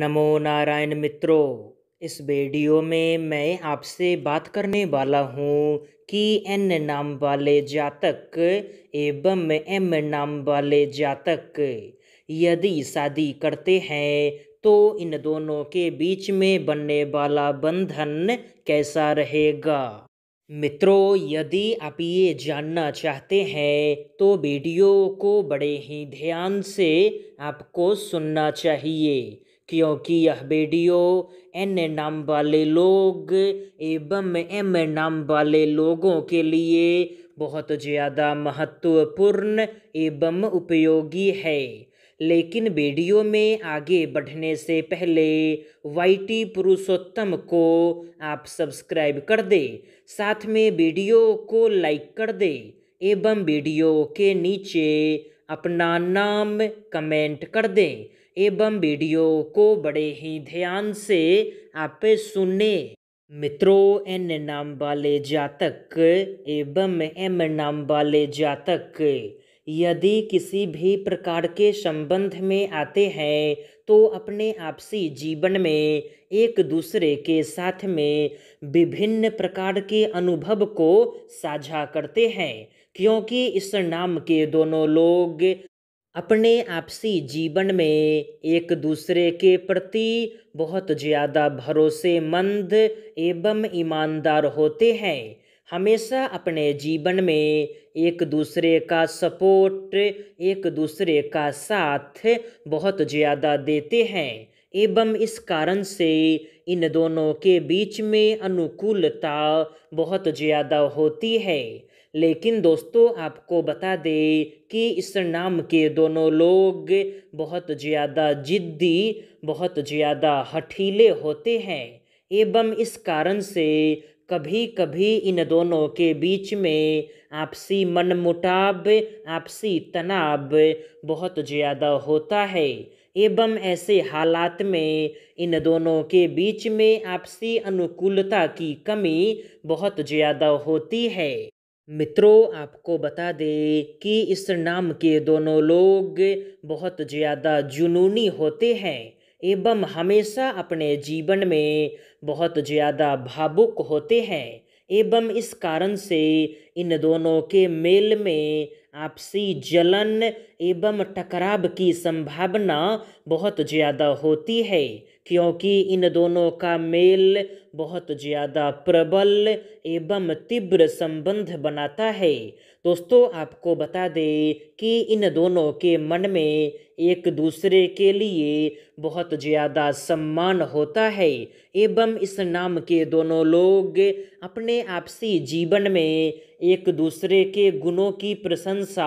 नमो नारायण मित्रों इस वीडियो में मैं आपसे बात करने वाला हूँ कि एन नाम वाले जातक एवं एम नाम वाले जातक यदि शादी करते हैं तो इन दोनों के बीच में बनने वाला बंधन कैसा रहेगा मित्रों यदि आप ये जानना चाहते हैं तो वीडियो को बड़े ही ध्यान से आपको सुनना चाहिए क्योंकि यह वीडियो एन नाम वाले लोग एवं एम नाम वाले लोगों के लिए बहुत ज़्यादा महत्वपूर्ण एवं उपयोगी है लेकिन वीडियो में आगे बढ़ने से पहले वाईटी पुरुषोत्तम को आप सब्सक्राइब कर दे साथ में वीडियो को लाइक कर दे एवं वीडियो के नीचे अपना नाम कमेंट कर दें एवं वीडियो को बड़े ही ध्यान से आप सुने मित्रों एन नाम वाले जातक एवं एम नाम वाले जातक यदि किसी भी प्रकार के संबंध में आते हैं तो अपने आपसी जीवन में एक दूसरे के साथ में विभिन्न प्रकार के अनुभव को साझा करते हैं क्योंकि इस नाम के दोनों लोग अपने आपसी जीवन में एक दूसरे के प्रति बहुत ज़्यादा भरोसेमंद एवं ईमानदार होते हैं हमेशा अपने जीवन में एक दूसरे का सपोर्ट एक दूसरे का साथ बहुत ज़्यादा देते हैं एवं इस कारण से इन दोनों के बीच में अनुकूलता बहुत ज़्यादा होती है लेकिन दोस्तों आपको बता दें कि इस नाम के दोनों लोग बहुत ज़्यादा जिद्दी बहुत ज़्यादा हठीले होते हैं एवं इस कारण से कभी कभी इन दोनों के बीच में आपसी मनमुटाव आपसी तनाव बहुत ज़्यादा होता है एवं ऐसे हालात में इन दोनों के बीच में आपसी अनुकूलता की कमी बहुत ज़्यादा होती है मित्रों आपको बता दें कि इस नाम के दोनों लोग बहुत ज़्यादा जुनूनी होते हैं एवं हमेशा अपने जीवन में बहुत ज़्यादा भावुक होते हैं एवं इस कारण से इन दोनों के मेल में आपसी जलन एवं टकराव की संभावना बहुत ज़्यादा होती है क्योंकि इन दोनों का मेल बहुत ज़्यादा प्रबल एवं तीव्र संबंध बनाता है दोस्तों आपको बता दें कि इन दोनों के मन में एक दूसरे के लिए बहुत ज़्यादा सम्मान होता है एवं इस नाम के दोनों लोग अपने आपसी जीवन में एक दूसरे के गुणों की प्रशंसा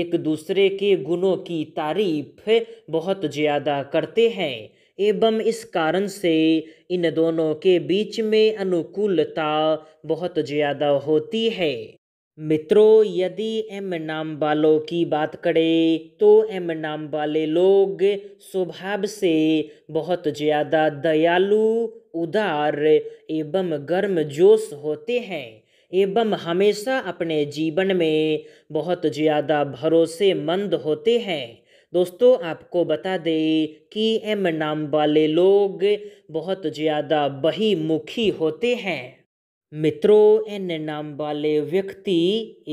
एक दूसरे के गुणों की तारीफ बहुत ज़्यादा करते हैं एवं इस कारण से इन दोनों के बीच में अनुकूलता बहुत ज़्यादा होती है मित्रों यदि एम नाम वालों की बात करें तो एम नाम वाले लोग स्वभाव से बहुत ज़्यादा दयालु उदार एवं गर्म जोश होते हैं एवं हमेशा अपने जीवन में बहुत ज़्यादा भरोसेमंद होते हैं दोस्तों आपको बता दें कि एम नाम वाले लोग बहुत ज़्यादा बहिमुखी होते हैं मित्रों एन नाम वाले व्यक्ति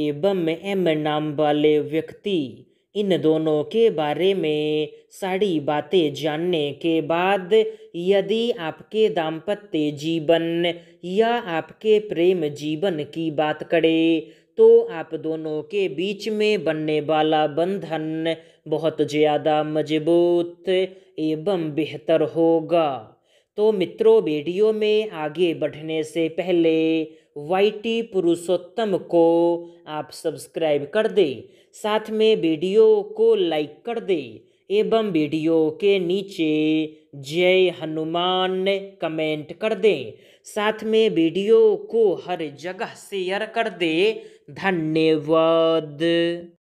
एवं एम नाम वाले व्यक्ति इन दोनों के बारे में सारी बातें जानने के बाद यदि आपके दाम्पत्य जीवन या आपके प्रेम जीवन की बात करें तो आप दोनों के बीच में बनने वाला बंधन बहुत ज़्यादा मजबूत एवं बेहतर होगा तो मित्रों वीडियो में आगे बढ़ने से पहले वाईटी पुरुषोत्तम को आप सब्सक्राइब कर दें साथ में वीडियो को लाइक कर दें एवं वीडियो के नीचे जय हनुमान कमेंट कर दें साथ में वीडियो को हर जगह शेयर कर दें धन्यवाद